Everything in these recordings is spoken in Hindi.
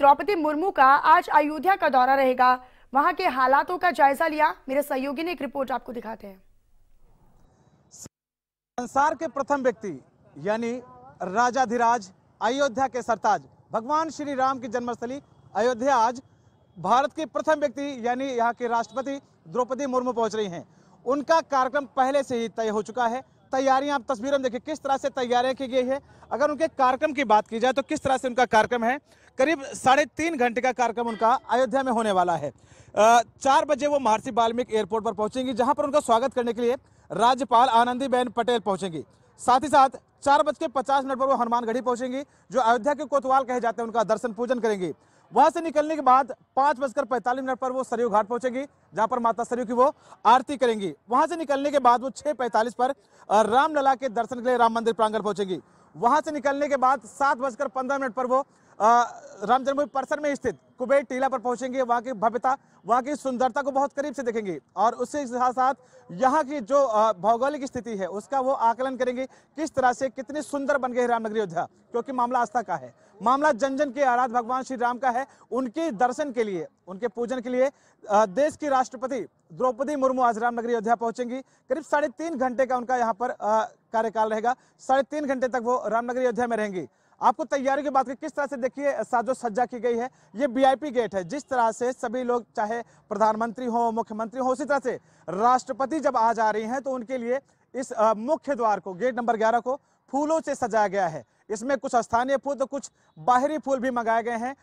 द्रौपदी मुर्मू का आज अयोध्या का दौरा रहेगा वहां के हालातों का जायजा लिया मेरे सहयोगी ने एक रिपोर्ट आपको दिखाते हैं संसार के प्रथम व्यक्ति यानी राजाधिराज अयोध्या के सरताज भगवान श्री राम की जन्मस्थली अयोध्या आज भारत के प्रथम व्यक्ति यानी यहाँ के राष्ट्रपति द्रौपदी मुर्मू पहुंच रही हैं उनका कार्यक्रम पहले से ही तय हो चुका है तैयारियां आप तस्वीरों में देखिए किस तरह से तैयारियां की गई है अगर उनके कार्यक्रम की बात की जाए तो किस तरह से उनका कार्यक्रम है करीब साढ़े तीन घंटे का कार्यक्रम उनका अयोध्या में होने वाला है चार बजे वो महर्षि वाल्मीकि एयरपोर्ट पर पहुंचेंगी जहां पर उनका स्वागत करने के लिए राज्यपाल आनंदीबेन पटेल पहुंचेंगी साथ ही साथ चार बज के पचास मिनट पर वो हनुमानगढ़ी पहुंचेंगी जो अयोध्या के कोतवाल कहे जाते हैं उनका दर्शन पूजन करेंगी वहां से निकलने के बाद पांच बजकर पैंतालीस मिनट पर वो सरयू घाट पहुंचेगी जहां पर माता सरयू की वो आरती करेंगी वहां से निकलने के बाद वो छह पैंतालीस पर रामलला के दर्शन के लिए राम मंदिर प्रांगण पहुंचेगी वहां से निकलने के बाद सात बजकर पंद्रह मिनट पर वो राम जन्मभूमि परिसर में स्थित कुबेर टीला पर पहुंचेंगे वहाँ की भव्यता वहाँ की सुंदरता को बहुत करीब से देखेंगे और उसके साथ साथ यहाँ की जो भौगोलिक स्थिति है उसका वो आकलन करेंगे किस तरह से कितनी सुंदर बन गई रामनगरी अयोध्या क्योंकि मामला आस्था का है मामला जन जन के आराध भगवान श्री राम का है उनके दर्शन के लिए उनके पूजन के लिए देश की राष्ट्रपति द्रौपदी मुर्मू आज रामनगरी अयोध्या पहुंचेंगी करीब साढ़े घंटे का उनका यहाँ पर कार्यकाल रहेगा साढ़े घंटे तक वो रामनगरी अयोध्या में रहेंगी आपको तैयारी की बात करें किस तरह से देखिए साजो सज्जा की गई है ये वीआईपी गेट है जिस तरह से सभी लोग चाहे प्रधानमंत्री हो मुख्यमंत्री हो उसी तरह से राष्ट्रपति जब आ जा रही हैं तो उनके लिए इस मुख्य द्वार को गेट नंबर ग्यारह को फूलों से सजाया गया है इसमें कुछ स्थानीय फूल तो कुछ बाहरी फूल भी मंगाए गए हैं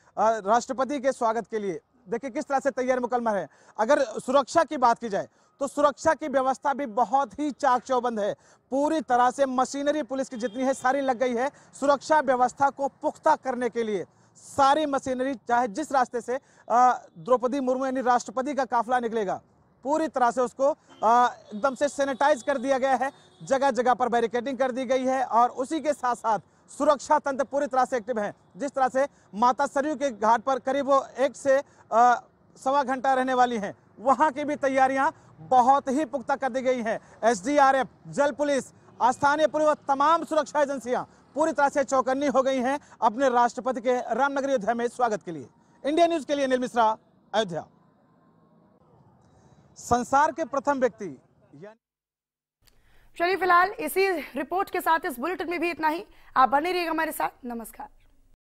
राष्ट्रपति के स्वागत के लिए देखिए किस तरह से तैयारी मुकम्मल है अगर सुरक्षा की बात की जाए तो सुरक्षा की व्यवस्था भी बहुत ही चाक चौबंद है पूरी तरह से मशीनरी पुलिस की जितनी है सारी लग गई है सुरक्षा व्यवस्था को पुख्ता करने के लिए सारी मशीनरी चाहे जिस रास्ते से द्रौपदी मुर्मू यानी राष्ट्रपति का काफिला निकलेगा पूरी तरह से उसको एकदम से सैनिटाइज कर दिया गया है जगह जगह पर बैरिकेडिंग कर दी गई है और उसी के साथ साथ सुरक्षा तंत्र पूरी तरह से एक्टिव है जिस तरह से माता सरयू के घाट पर करीब एक से आ, सवा घंटा रहने वाली है वहां की भी तैयारियां बहुत ही पुख्ता कर दी गई हैं एसडीआरएफ जल पुलिस स्थानीय पुलिस तमाम सुरक्षा एजेंसियां पूरी तरह से चौकन्नी हो गई हैं अपने राष्ट्रपति के रामनगरी अयोध्या में स्वागत के लिए इंडिया न्यूज के लिए अनिल मिश्रा अयोध्या संसार के प्रथम व्यक्ति चलिए फिलहाल इसी रिपोर्ट के साथ इस बुलेटिन में भी इतना ही आप बने रहिएगा हमारे साथ नमस्कार